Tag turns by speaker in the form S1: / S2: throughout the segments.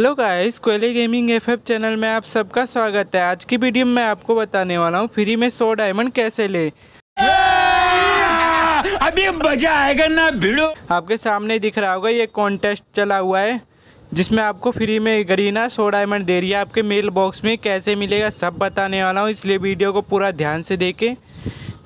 S1: hello guys कोयले gaming FF channel में आप सबका स्वागत है आज की वीडियो में मैं आपको बताने वाला हूँ फ्री में सो डायमंड कैसे ले अभी मजा आएगा ना भिड़ो आपके सामने दिख रहा होगा ये कॉन्टेस्ट चला हुआ है जिसमें आपको फ्री में गरीना सो डायमंड दे रही है आपके मेल बॉक्स में कैसे मिलेगा सब बताने वाला हूँ इसलिए वीडियो को पूरा ध्यान से देखें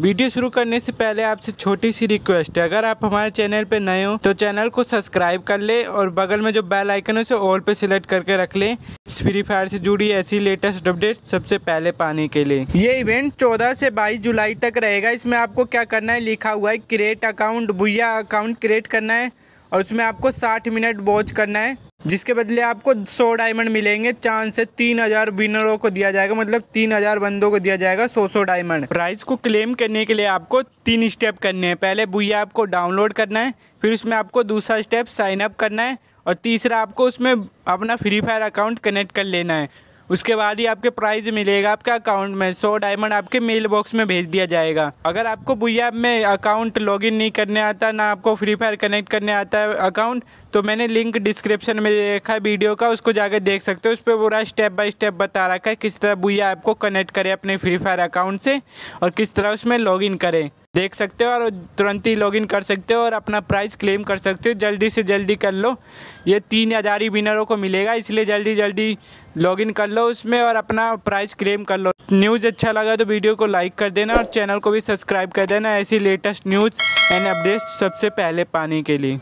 S1: वीडियो शुरू करने से पहले आपसे छोटी सी रिक्वेस्ट है अगर आप हमारे चैनल पर नए हो तो चैनल को सब्सक्राइब कर ले और बगल में जो बेल आइकन है उसे ऑल पे सिलेक्ट करके रख ले फ्री फायर से जुड़ी ऐसी लेटेस्ट अपडेट सबसे पहले पाने के लिए ये इवेंट 14 से 22 जुलाई तक रहेगा इसमें आपको क्या करना है लिखा हुआ है क्रिएट अकाउंट भुया अकाउंट क्रिएट करना है और उसमें आपको 60 मिनट वॉच करना है जिसके बदले आपको सौ डायमंड मिलेंगे चांस से तीन हजार विनरों को दिया जाएगा मतलब तीन हजार बंदों को दिया जाएगा सौ सौ डायमंड प्राइस को क्लेम करने के लिए आपको तीन स्टेप करने हैं पहले भूया आपको डाउनलोड करना है फिर उसमें आपको दूसरा स्टेप साइनअप करना है और तीसरा आपको उसमें अपना फ्री फायर अकाउंट कनेक्ट कर लेना है उसके बाद ही आपके प्राइज मिलेगा आपके अकाउंट में सो डायमंड आपके मेल बॉक्स में भेज दिया जाएगा अगर आपको भूया में अकाउंट लॉगिन नहीं करने आता ना आपको फ्री फायर कनेक्ट करने आता है अकाउंट तो मैंने लिंक डिस्क्रिप्शन में देखा है वीडियो का उसको जाकर देख सकते हो उस पर पूरा स्टेप बाय स्टेप बता रखा है किस तरह भूया ऐप को कनेक्ट करें अपने फ्री फायर अकाउंट से और किस तरह उसमें लॉगिन करें देख सकते हो और तुरंत ही लॉगिन कर सकते हो और अपना प्राइज़ क्लेम कर सकते हो जल्दी से जल्दी कर लो ये तीन हज़ार ही विनरों को मिलेगा इसलिए जल्दी जल्दी लॉगिन कर लो उसमें और अपना प्राइज़ क्लेम कर लो न्यूज़ अच्छा लगा तो वीडियो को लाइक कर देना और चैनल को भी सब्सक्राइब कर देना ऐसी लेटेस्ट न्यूज़ एंड अपडेट्स सबसे पहले पाने के लिए